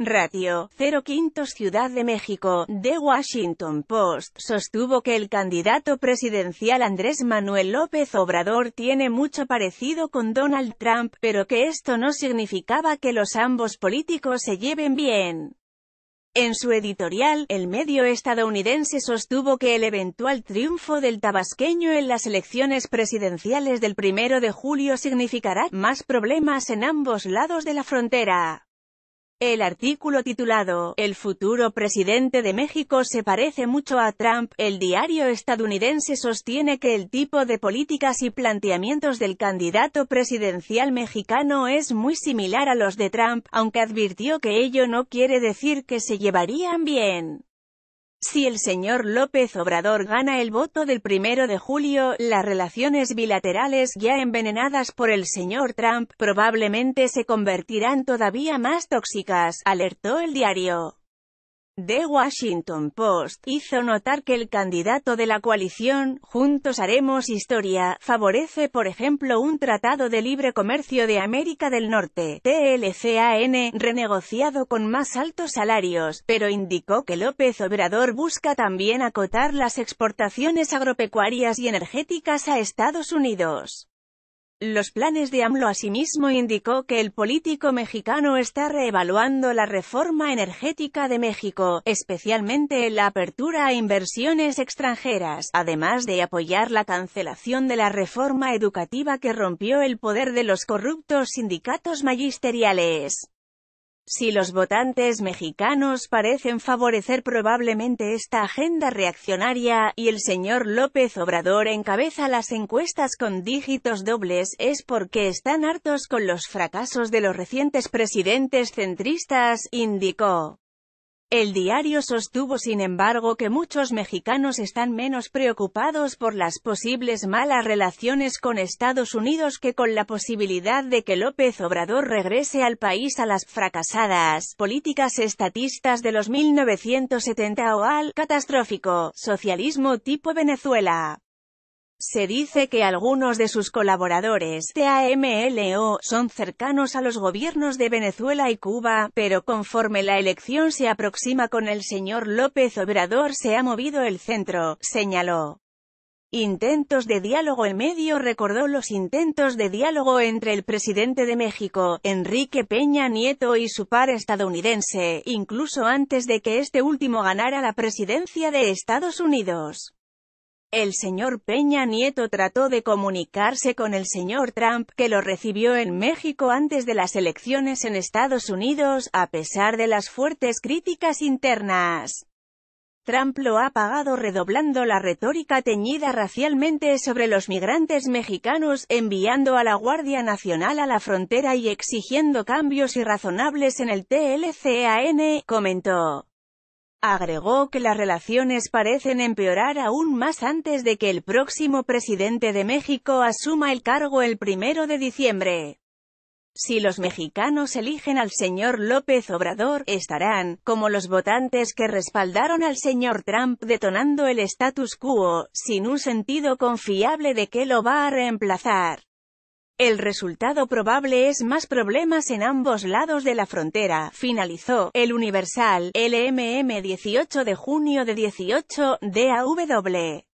Radio 0 Ciudad de México, The Washington Post, sostuvo que el candidato presidencial Andrés Manuel López Obrador tiene mucho parecido con Donald Trump, pero que esto no significaba que los ambos políticos se lleven bien. En su editorial, el medio estadounidense sostuvo que el eventual triunfo del tabasqueño en las elecciones presidenciales del primero de julio significará más problemas en ambos lados de la frontera. El artículo titulado El futuro presidente de México se parece mucho a Trump, el diario estadounidense sostiene que el tipo de políticas y planteamientos del candidato presidencial mexicano es muy similar a los de Trump, aunque advirtió que ello no quiere decir que se llevarían bien. Si el señor López Obrador gana el voto del primero de julio, las relaciones bilaterales ya envenenadas por el señor Trump probablemente se convertirán todavía más tóxicas, alertó el diario. The Washington Post, hizo notar que el candidato de la coalición, Juntos Haremos Historia, favorece por ejemplo un Tratado de Libre Comercio de América del Norte, TLCAN, renegociado con más altos salarios, pero indicó que López Obrador busca también acotar las exportaciones agropecuarias y energéticas a Estados Unidos. Los planes de AMLO asimismo indicó que el político mexicano está reevaluando la reforma energética de México, especialmente la apertura a inversiones extranjeras, además de apoyar la cancelación de la reforma educativa que rompió el poder de los corruptos sindicatos magisteriales. Si los votantes mexicanos parecen favorecer probablemente esta agenda reaccionaria, y el señor López Obrador encabeza las encuestas con dígitos dobles, es porque están hartos con los fracasos de los recientes presidentes centristas, indicó. El diario sostuvo sin embargo que muchos mexicanos están menos preocupados por las posibles malas relaciones con Estados Unidos que con la posibilidad de que López Obrador regrese al país a las fracasadas políticas estatistas de los 1970 o al catastrófico socialismo tipo Venezuela. Se dice que algunos de sus colaboradores de son cercanos a los gobiernos de Venezuela y Cuba, pero conforme la elección se aproxima con el señor López Obrador se ha movido el centro, señaló. Intentos de diálogo en medio recordó los intentos de diálogo entre el presidente de México, Enrique Peña Nieto y su par estadounidense, incluso antes de que este último ganara la presidencia de Estados Unidos. El señor Peña Nieto trató de comunicarse con el señor Trump, que lo recibió en México antes de las elecciones en Estados Unidos, a pesar de las fuertes críticas internas. Trump lo ha pagado redoblando la retórica teñida racialmente sobre los migrantes mexicanos, enviando a la Guardia Nacional a la frontera y exigiendo cambios irrazonables en el TLCAN, comentó. Agregó que las relaciones parecen empeorar aún más antes de que el próximo presidente de México asuma el cargo el primero de diciembre. Si los mexicanos eligen al señor López Obrador, estarán, como los votantes que respaldaron al señor Trump, detonando el status quo, sin un sentido confiable de que lo va a reemplazar. El resultado probable es más problemas en ambos lados de la frontera, finalizó el Universal, LMM 18 de junio de 18, DAW.